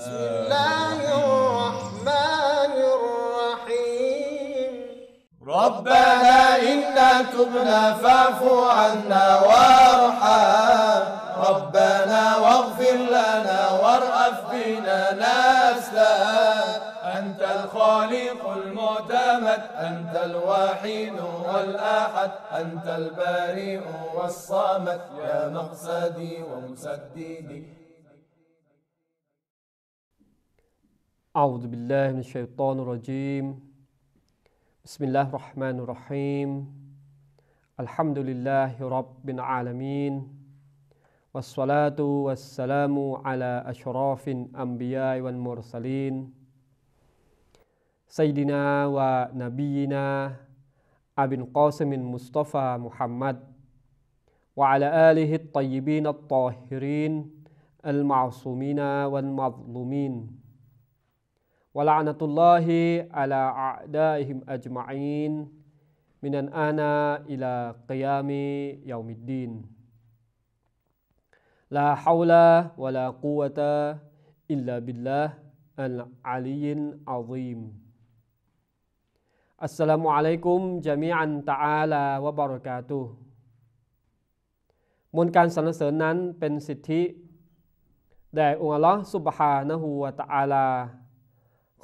بسم الله الرحمن الرحيم ربنا إنا تبنا فاعف عنا وارحم ربنا واغفر لنا وارأف بنا نسلا أنت الخالق المعتمد أنت الوحيد والأحد أنت البارئ والصمد يا مقصدي ومسددي أعوذ بالله من الشيطان الرجيم بسم الله الرحمن الرحيم الحمد لله رب العالمين والصلاة والسلام على أشراف الأنبياء والمرسلين سيدنا ونبينا أبي القاسم المصطفى محمد وعلى آله الطيبين الطاهرين المعصومين والمظلومين ولعنة الله على أعدائهم أجمعين من الآن إلى قيام يوم الدين لا حول ولا قوة إلا بالله العلي العظيم السلام عليكم جميعا تعالى وبركاته มนการสรรเสริญนั้นเป็นสิทธิ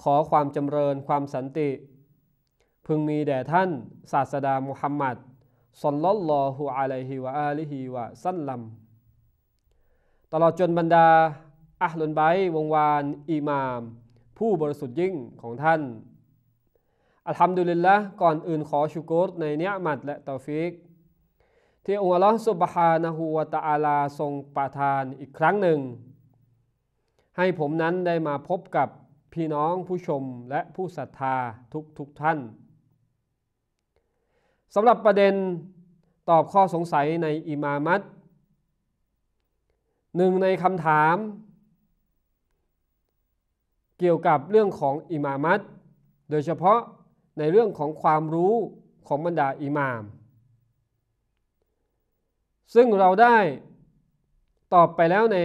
ขอความจำเริญความสันติ พึงมีแด่ท่าน ศาสดามุฮัมมัดสลลัลลอฮุอะลัยฮิวะอาลิฮิวะสัลลัมตลอดจนบรรดาอัลลนไบวงวานอิหมาม ผู้บริสุทธิ์ยิ่งของท่าน อัลฮัมดุลิลละก่อนอื่นขอชูกรในเนียมัดและตอฟิก ที่องค์อัลลอฮฺสุบฮานะฮูวะตะอาลาทรงประทานอีกครั้งหนึ่ง ให้ผมนั้นได้มาพบกับพี่น้องผู้ชมและผู้ศรัทธาทุกทุกท่าน สำหรับประเด็นตอบข้อสงสัยในอิมามัตหนึ่งในคำถาม เกี่ยวกับเรื่องของอิมามัตโดยเฉพาะในเรื่องของความรู้ของบรรดาอิหมาม ซึ่งเราได้ตอบไปแล้วใน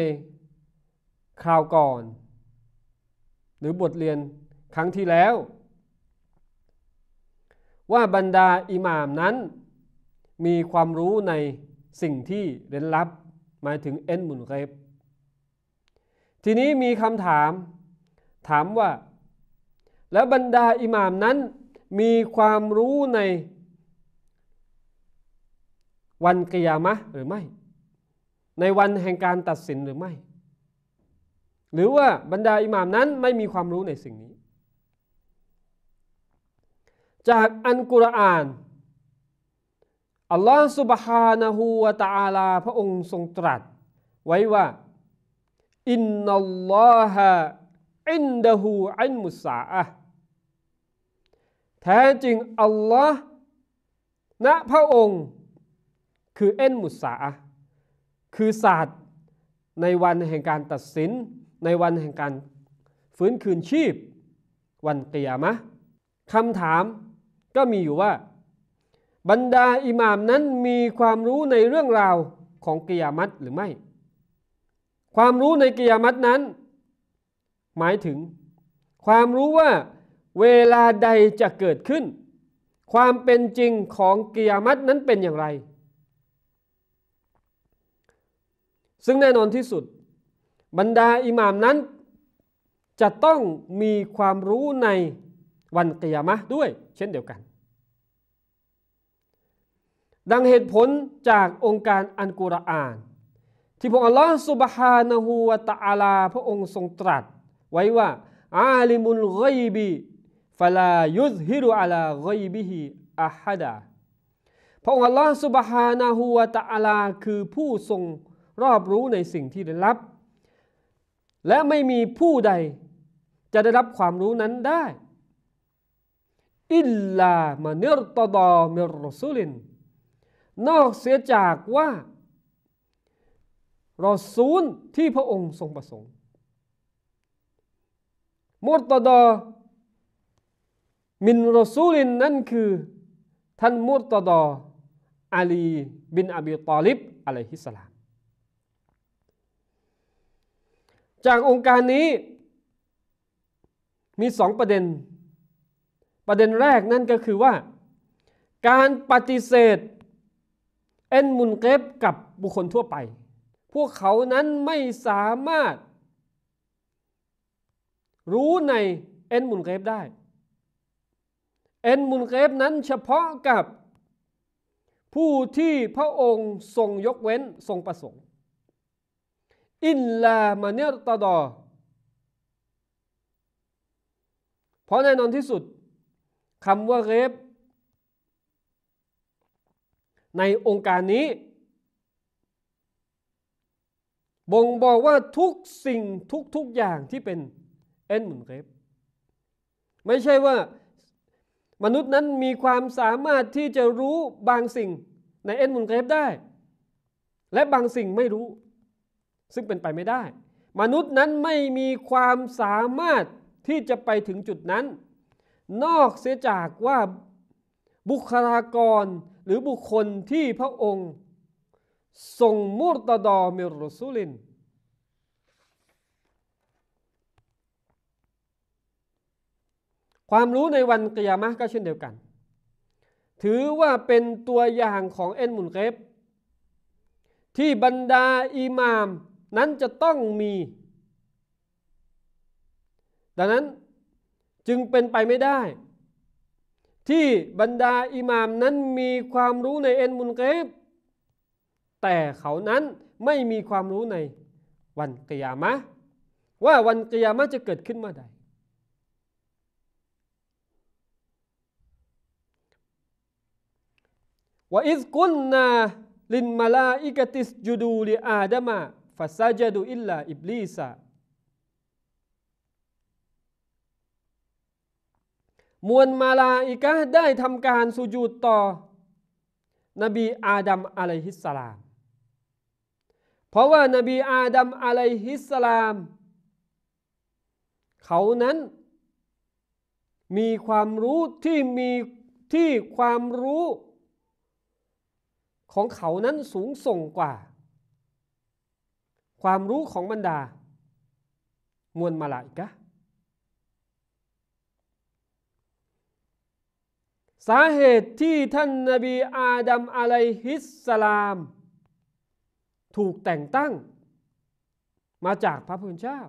คราวก่อนหรือบทเรียนครั้งที่แล้ว ว่าบรรดาอิหม่ามนั้น มีความรู้ในสิ่งที่เร้นลับหมายถึงเอ็นมุนเรบทีนี้มีคำถามถามว่า แล้วบรรดาอิหม่ามนั้น มีความรู้ในวันกิยามะหรือไม่ ในวันแห่งการตัดสินหรือไม่หรือว่าบรรดาอิหมามนั้นไม่มีความรู้ในสิ่งนี้ จากอันกุรอานอัลลอฮฺสุบฮานะฮูวะตะอาลาพระองค์ทรงตรัส ไว้ว่าอินนัลลอฮะอินดะฮูอินมุสาอะแท้จริงอัลลอฮ์ณพระองค์ คือเอ็นมุสาอะคือศาสตร์ในวันแห่งการตัดสินในวันแห่งการฟื้นคืนชีพ วันเตียมะคำถามก็มีอยู่ว่า บรรดาอิหม่ามนั้นมีความรู้ในเรื่องราวของกิยามัตหรือไม่ ความรู้ในกิยามัตนั้น หมายถึง ความรู้ว่า เวลาใดจะเกิดขึ้น ความเป็นจริงของ กิยามัตนั้นเป็นอย่างไร ซึ่งแน่นอนที่สุดบรรดาอิหมามนั้น จะต้องมีความรู้ในวันกิยามะด้วย เช่นเดียวกัน ดังเหตุผลจากองค์การอันกุรอาน ที่พระอัลลอฮฺสุบฮานะฮูวะตะอาลา พระองค์ทรงตรัส ไว้ว่าอาลิมุลกอยบีฟลายุซฮิรุอัลากอยบิฮิอะฮัดาพระองค์อัลลอฮฺสุบฮานะฮูวะตะอาลาคือผู้ทรงรอบรู้ในสิ่งที่ได้รับและไม่มีผู้ใดจะได้รับความรู้นั้นได้ อิลลามานิรตดอมิรสุลิน นอกเสียจากว่ารอซูลที่พระองค์ทรงประสงค์มุตดอมินรอซูลินนั่นคือ ท่านมุตดออาลีบินอบีตอลิบ อะลัยฮิสสลามจากองค์การนี้มีสองประเด็น ประเด็นแรกนั่นก็คือว่า การปฏิเสธเอ็นมุนเกฟกับบุคคลทั่วไป พวกเขานั้นไม่สามารถรู้ในเอ็นมุนเกฟได้ เอ็นมุนเกฟนั้นเฉพาะกับผู้ที่พระองค์ทรงยกเว้นทรงประสงค์อินลามาเนตดอเพราะแน่นอนที่สุดคำว่าเรฟ ในองค์การนี้ บ่งบอกว่าทุกสิ่งทุกทุกอย่างที่เป็น เอ็นมุนเรฟ ไม่ใช่ว่า มนุษย์นั้นมีความสามารถที่จะรู้บางสิ่งในเอ็นมุนเรฟได้ และบางสิ่งไม่รู้ซึ่งเป็นไปไม่ได้ มนุษย์นั้นไม่มีความสามารถที่จะไปถึงจุดนั้น นอกเสียจากว่าบุคลากรหรือบุคคลที่พระองค์ ส่งมุรตดอมิรุสุลิน ความรู้ในวันกิยามะก็เช่นเดียวกัน ถือว่าเป็นตัวอย่างของเอ็นมุนเกฟที่บรรดาอิหมามนั้นจะต้องมี ดังนั้นจึงเป็นไปไม่ได้ ที่บรรดาอิหมามนั้นมีความรู้ในเอ็นมุนเกบแต่เขานั้นไม่มีความรู้ในวันกิยามะ ว่าวันกิยามะจะเกิดขึ้นเมื่อใดว่าอิสกุนนาลินมาลาอิกติสจูดูลีอาดามาาซาจดูอิลลาอิบลีซมวลมาลาอิกะได้ทำการสุญูดต่อ นบีอาดัมอะลัยฮิสสลาม เพราะว่านบีอาดัมอะลัยฮิสสลาม เขานั้น มีความรู้ที่มี ที่ความรู้ ของเขานั้นสูงส่งกว่าความรู้ของบรรดา มวลมาลาอิกะสาเหตุที่ท่านนาบีอาดัมอะลัยฮิสสลาม ถูกแต่งตั้ง มาจากพระพุทธเจ้า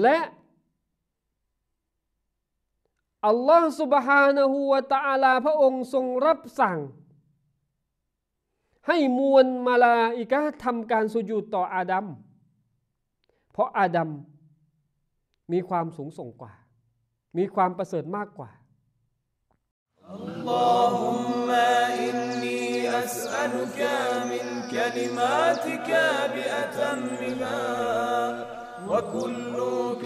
และอัลลอฮฺสุบฮานะฮูวะตะอาลาพระองค์ทรงรับสั่งให้มวลมาลาอิกะทำการสุญูดต่ออาดัม เพราะอาดัมมีความสูงส่งกว่า มีความประเสริฐมากกว่า اللهم إني أسألك من كلماتك بأتمها وكل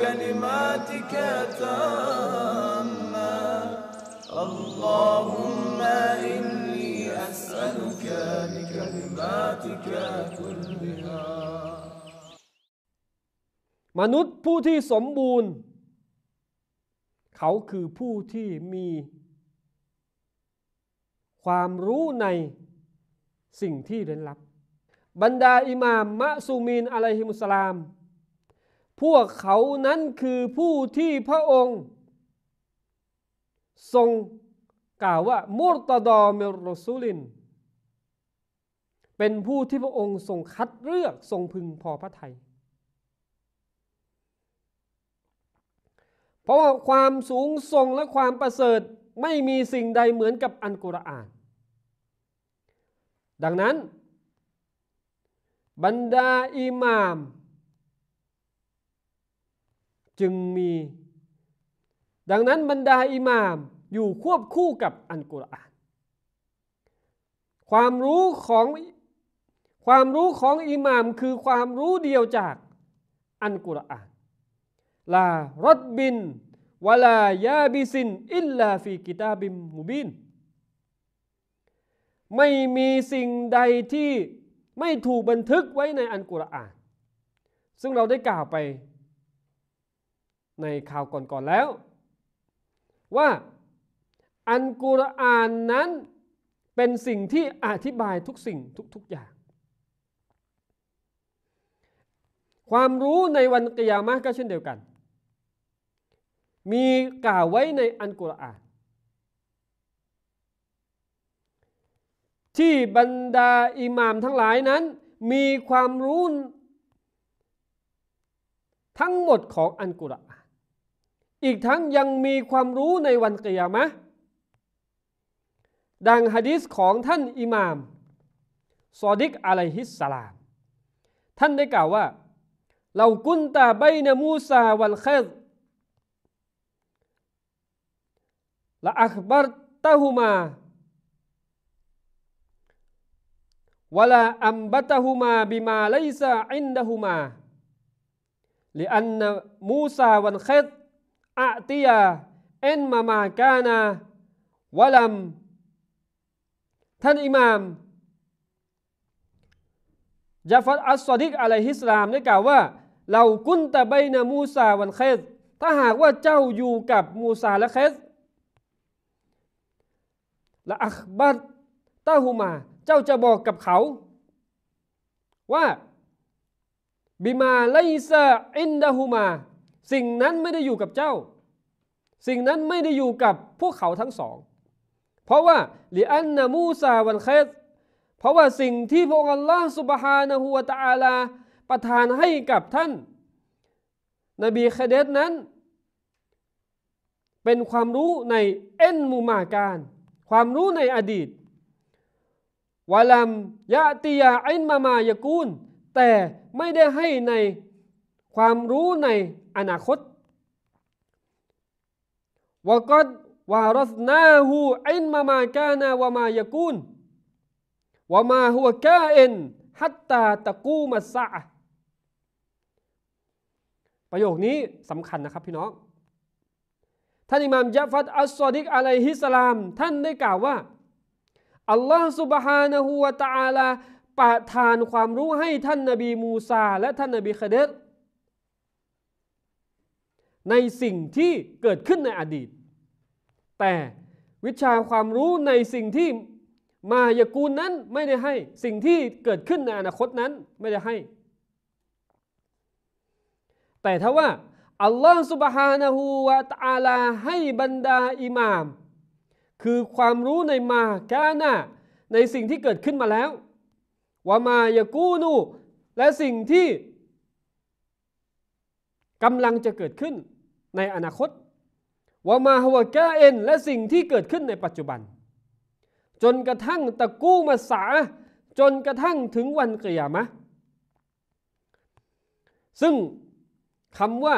كلماتك ت ا م اللهم ي ا ت ك كلها มนุษย์ผู้ที่สมบูรณ์ เขาคือผู้ที่มี ความรู้ในสิ่งที่เร้นลับบรรดาอิหม่ามมะซูมีนอะลัยฮิมุสลาม พวกเขานั้นคือผู้ที่พระองค์ ทรงกล่าวว่า มุตตดอมิรุสูลินเป็นผู้ที่พระองค์ทรงคัดเลือกทรงพึงพอพระทยัยเพราะความสูงส่งและความประเสริฐไม่มีสิ่งใดเหมือนกับอันกุรอาน ดังนั้น บรรดาอิหมาม จึงมี ดังนั้นบรรดาอิหมามอยู่ควบคู่กับอันกุรอานความรู้ของความรู้ของอิหม่ามคือความรู้เดียวจากอันกุรอาน ลารดบินวลา ยาบิสิน อิลลาฟีกิตาบิมมูบิน ไม่มีสิ่งใดที่ไม่ถูกบันทึกไว้ในอันกุรอาน ซึ่งเราได้กล่าวไปในข่าวก่อนๆแล้ว ว่าอันกุรอานนั้นเป็นสิ่งที่อธิบายทุกสิ่งทุกๆอย่างความรู้ในวันกิยามะก็เช่นเดียวกัน มีกล่าวไว้ในอันกุรอานที่บรรดาอิหม่ามทั้งหลายนั้น มีความรู้ ทั้งหมดของอันกุรอานอีกทั้งยังมีความรู้ในวันกิยามะดังฮะดิษของท่านอิหม่ามซอดิกอะลัยฮิสสลาม ท่านได้กล่าวว่าเรากุนตาใบนมูซาวัลเคดละอัคบารตะฮุมาวลาอัมบัตะฮุมาบิมาไลซาอินดะฮุมาลิอันมูซาวันเคดอะติยาเอ็นมามากานาวลัมท่านอิหมามยาฟัดอัสซอดิกอะลัยฮิสลามได้กล่าวว่าเรากุนตะไบนามูซาวันเคสถ้าหากว่าเจ้าอยู่กับมูซาและเคสและอัคบัตตาหูมาเจ้าจะบอกกับเขา ว่าบิมาไลซาอินดาหูมาสิ่งนั้นไม่ได้อยู่กับเจ้า สิ่งนั้นไม่ได้อยู่กับพวกเขาทั้งสอง เพราะว่ารือันนามูซาวันเคสเพราะว่าสิ่งที่พระองค์ละสุบฮานะฮูวะตะอาลาประทานให้กับท่านนบีคเดสนั้น เป็นความรู้ในเอ็นมูมาการ ความรู้ในอดีตวาลัมยะติยาอินมามายกูลแต่ไม่ได้ให้ในความรู้ในอนาคตวกัดวารสนาหูอินมามากานาวามายกูลวามาหัวกาเอ็นฮัตตาตะกูมัสซะประโยคนี้สำคัญนะครับพี่น้องท่านอิหม่ามยะฟัดอัสซอดิกอะลัยฮิสลามท่านได้กล่าวว่าอัลลอฮ์สุบฮานะฮูวะตะอาลาประทานความรู้ให้ท่านนบีมูซา และท่านนบีคเดรในสิ่งที่เกิดขึ้นในอดีต แต่วิชาความรู้ในสิ่งที่มายากูลนั้นไม่ได้ให้สิ่งที่เกิดขึ้นในอนาคตนั้นไม่ได้ให้แต่ถ้าว่าอัลลอฮฺสุบฮานะฮูวาตาลาให้บรรดาอิหมาม คือความรู้ในมากานะในสิ่งที่เกิดขึ้นมาแล้วว่ามายากูนู และสิ่งที่กำลังจะเกิดขึ้นในอนาคตว่ามาฮวกาเอนและสิ่งที่เกิดขึ้นในปัจจุบัน จนกระทั่งตะกู้มาสาจนกระทั่งถึงวันเกียามะซึ่งคำว่า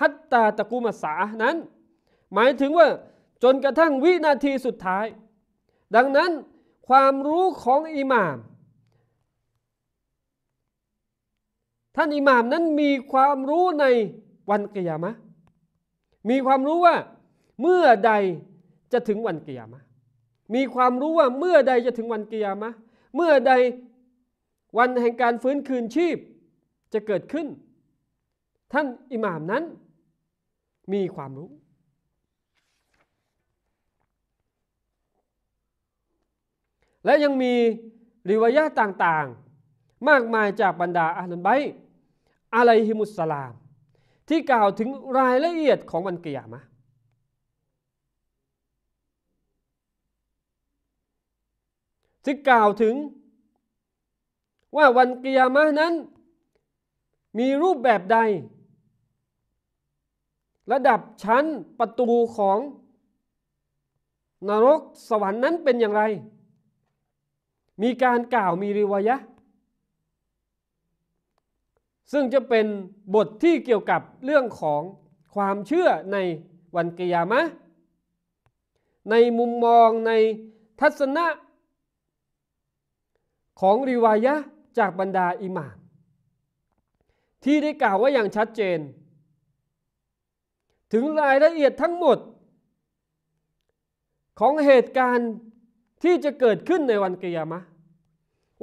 ฮัตตาตะกูมัสานั้น หมายถึงว่าจนกระทั่งวินาทีสุดท้าย ดังนั้นความรู้ของอิหมาม ท่านอิหมาม นั้นมีความรู้ในวันกิยามะ มีความรู้ว่าเมื่อใดจะถึงวันกิยามะมีความรู้ว่าเมื่อใดจะถึงวันกิยามะเมื่อใดวันแห่งการฟื้นคืนชีพจะเกิดขึ้นท่านอิหม่ามนั้นมีความรู้ และยังมีริวายะต่างๆ มากมายจากบรรดาอัลไบอะไลฮิมุสลาม ที่กล่าวถึงรายละเอียดของวันเกียามะที่กล่าวถึงว่าวันเกียามะนั้นมีรูปแบบใดระดับชั้นประตูของนรกสวรรค์นั้นเป็นอย่างไร มีการกล่าวมีริวยะ ซึ่งจะเป็นบทที่เกี่ยวกับเรื่องของความเชื่อในวันกิยามะ ในมุมมองในทัศนะของริวายะจากบรรดาอิหม่าที่ได้กล่าวว่าอย่างชัดเจนถึงรายละเอียดทั้งหมดของเหตุการณ์ที่จะเกิดขึ้นในวันกิยามะ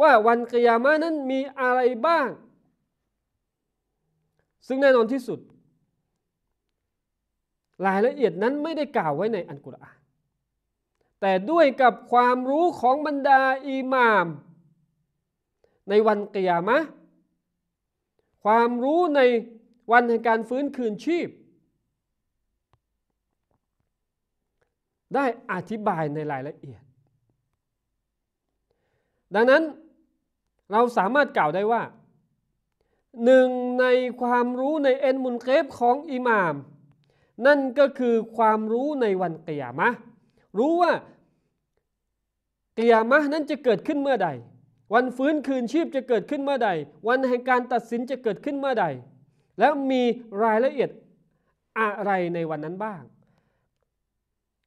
ว่าวันกิยามะนั้นมีอะไรบ้าง ซึ่งแน่นอนที่สุด รายละเอียดนั้นไม่ได้กล่าวไว้ในอันกุรอานแต่ด้วยกับความรู้ของบรรดาอิหม่าม ในวันกิยามะความรู้ในวันแห่งการฟื้นคืนชีพได้อธิบายในรายละเอียด ดังนั้นเราสามารถกล่าวได้ว่าหนึ่งในความรู้ในเอ็นมุนเคฟของอิหมามนั่นก็คือความรู้ในวันเกียมะรู้ว่าเกียมะนั้นจะเกิดขึ้นเมื่อใด วันฟื้นคืนชีพจะเกิดขึ้นเมื่อใด วันแห่งการตัดสินจะเกิดขึ้นเมื่อใด แล้วมีรายละเอียดอะไรในวันนั้นบ้าง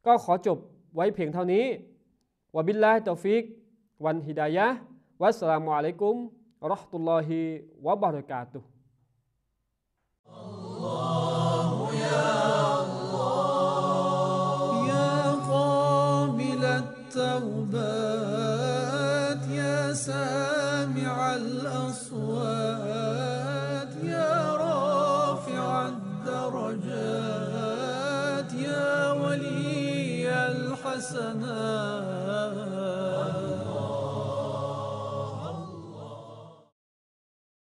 ก็ขอจบไว้เพียงเท่านี้วะบิลลาฮิตอฟิก วันฮิดายะวัสสลามุอะลัยกุมรอฮ์ตุลลอฮิวะบารากาตุ الله ت و ب ا ت يا سامع الأصوات حسنات